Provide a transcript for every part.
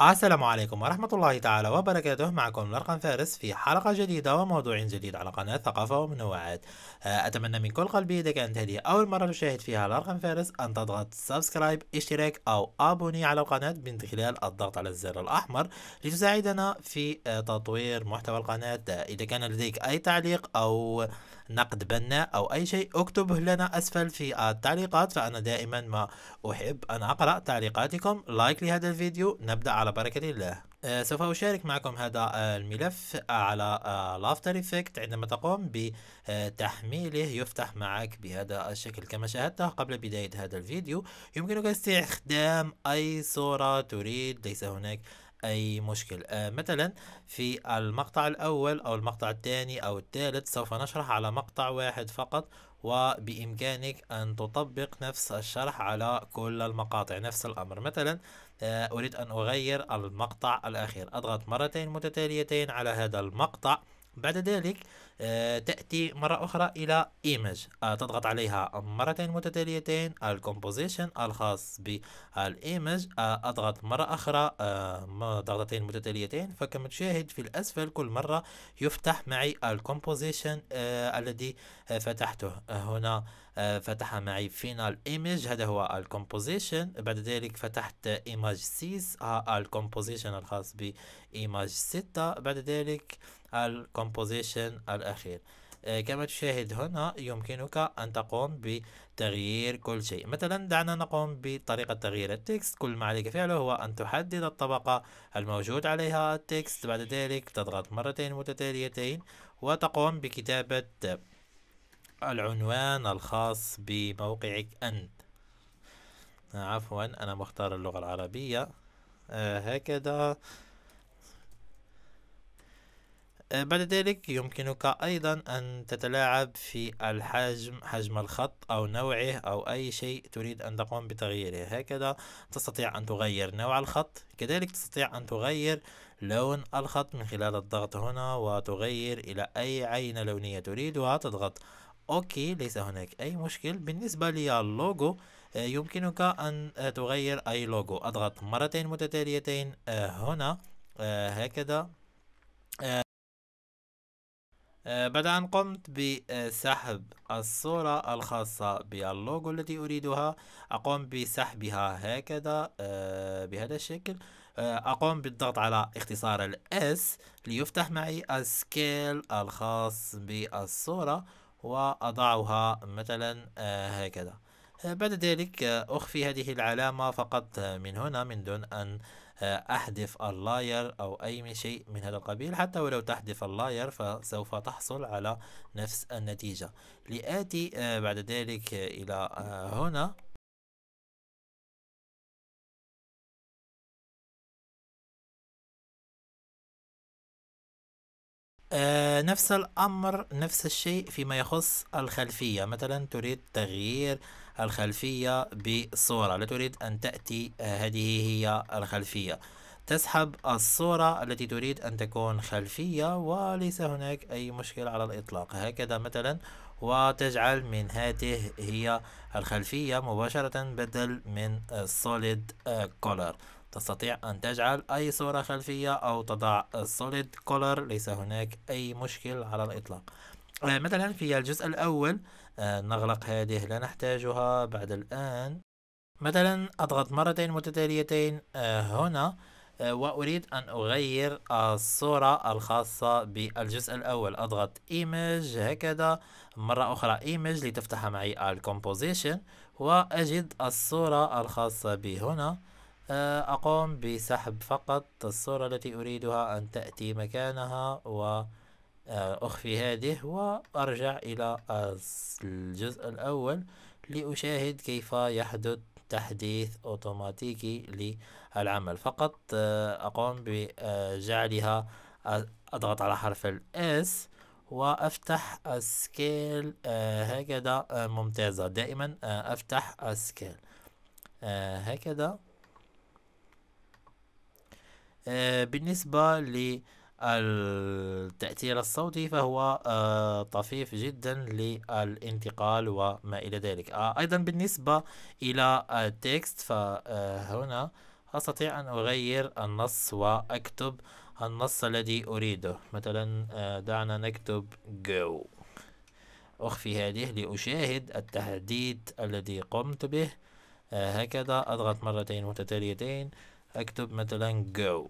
السلام عليكم ورحمة الله تعالى وبركاته معكم الأرقم فارس في حلقة جديدة وموضوع جديد على قناة ثقافة ومنوعات آه، أتمنى من كل قلبي إذا كانت هذه أول مرة تشاهد فيها الأرقم فارس أن تضغط سبسكرايب اشتراك أو أبوني على القناة من خلال الضغط على الزر الأحمر لتساعدنا في آه، تطوير محتوى القناة آه، إذا كان لديك أي تعليق أو نقد بناء أو أي شيء اكتبه لنا أسفل في التعليقات فأنا دائما ما أحب أن أقرأ تعليقاتكم لايك لهذا الفيديو نبدأ على على بركة الله آه، سوف أشارك معكم هذا الملف على لافتر آه، افكت عندما تقوم بتحميله يفتح معك بهذا الشكل كما شاهدته قبل بداية هذا الفيديو يمكنك استخدام أي صورة تريد ليس هناك أي مشكل آه مثلا في المقطع الأول أو المقطع الثاني أو الثالث سوف نشرح على مقطع واحد فقط وبإمكانك أن تطبق نفس الشرح على كل المقاطع نفس الأمر مثلا آه أريد أن أغير المقطع الأخير أضغط مرتين متتاليتين على هذا المقطع بعد ذلك آه، تأتي مرة أخرى إلى Image آه، تضغط عليها مرتين متتاليتين الكومبوزيشن الخاص بالإيمج آه، أضغط مرة أخرى ضغطتين متتاليتين فكما تشاهد في الأسفل كل مرة يفتح معي الكومبوزيشن الذي فتحته هنا فتح معي فينال ايمج هذا هو الكومبوزيشن بعد ذلك فتحت ايماج 6 الكومبوزيشن الخاص بايماج 6 بعد ذلك الكومبوزيشن الأخير آه، كما تشاهد هنا يمكنك أن تقوم بتغيير كل شيء مثلا دعنا نقوم بطريقة تغيير التكست كل ما عليك فعله هو أن تحدد الطبقة الموجود عليها التكست بعد ذلك تضغط مرتين متتاليتين وتقوم بكتابة العنوان الخاص بموقعك أنت عفوا أنا مختار اللغة العربية آه، هكذا آه، بعد ذلك يمكنك أيضا أن تتلاعب في الحجم حجم الخط أو نوعه أو أي شيء تريد أن تقوم بتغييره هكذا تستطيع أن تغير نوع الخط كذلك تستطيع أن تغير لون الخط من خلال الضغط هنا وتغير إلى أي عينة لونية تريدها تضغط أوكي ليس هناك أي مشكل بالنسبة للوجو آه، يمكنك أن آه، تغير أي لوجو أضغط مرتين متتاليتين هنا هكذا آه، بعد أن قمت بسحب الصورة الخاصة باللوجو التي أريدها أقوم بسحبها هكذا آه، بهذا الشكل آه، أقوم بالضغط على اختصار الاس ليفتح معي السكيل الخاص بالصورة وأضعها مثلا هكذا بعد ذلك أخفي هذه العلامة فقط من هنا من دون أن أحذف اللاير أو أي شيء من هذا القبيل حتى ولو تحذف اللاير فسوف تحصل على نفس النتيجة لآتي آه، بعد ذلك إلى آه، هنا آه نفس الأمر نفس الشيء فيما يخص الخلفية مثلا تريد تغيير الخلفية بصورة لا تريد أن تأتي آه هذه هي الخلفية تسحب الصورة التي تريد أن تكون خلفية وليس هناك أي مشكلة على الإطلاق هكذا مثلا وتجعل من هاته هي الخلفية مباشرة بدل من solid آه، color تستطيع أن تجعل أي صورة خلفية أو تضع Solid كولر ليس هناك أي مشكل على الإطلاق آه، مثلا في الجزء الأول آه، نغلق هذه لا نحتاجها بعد الآن مثلا أضغط مرتين متتاليتين آه، هنا وأريد أن أغير الصورة الخاصة بالجزء الأول أضغط Image هكذا مرة أخرى Image لتفتح معي الكومبوزيشن وأجد الصورة الخاصة بي هنا آه، أقوم بسحب فقط الصورة التي أريدها أن تأتي مكانها وأخفي آه، هذه وأرجع إلى الجزء الأول لأشاهد كيف يحدث تحديث أوتوماتيكي للعمل فقط آه، أقوم بجعلها أضغط على حرف الاس وأفتح السكيل هكذا ممتازة دائما أفتح السكيل هكذا آه، بالنسبة للتأثير الصوتي فهو آه، طفيف جدا للانتقال وما إلى ذلك آه، أيضا بالنسبة إلى التكست فهنا أستطيع أن أغير النص وأكتب النص الذي أريده مثلا دعنا نكتب go أخفي هذه لأشاهد التحديد الذي قمت به هكذا أضغط مرتين متتاليتين اكتب مثلا جو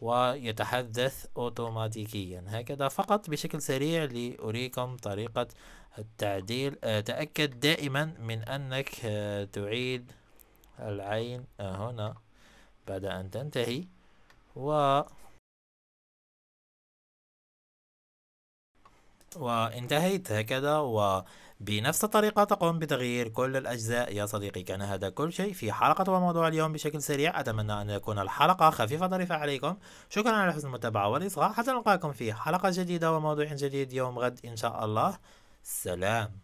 ويتحدث أوتوماتيكيا هكذا فقط بشكل سريع لأريكم طريقة التعديل آه، تأكد دائما من أنك آه، تعيد العين آه، هنا بعد أن تنتهي و وانتهيت هكذا و بنفس الطريقة تقوم بتغيير كل الأجزاء يا صديقي كان هذا كل شيء في حلقة وموضوع اليوم بشكل سريع أتمنى أن تكون الحلقة خفيفة ظريفة عليكم شكرا على حسن المتابعة والإصغاء حتى نلقاكم في حلقة جديدة وموضوع جديد يوم غد إن شاء الله سلام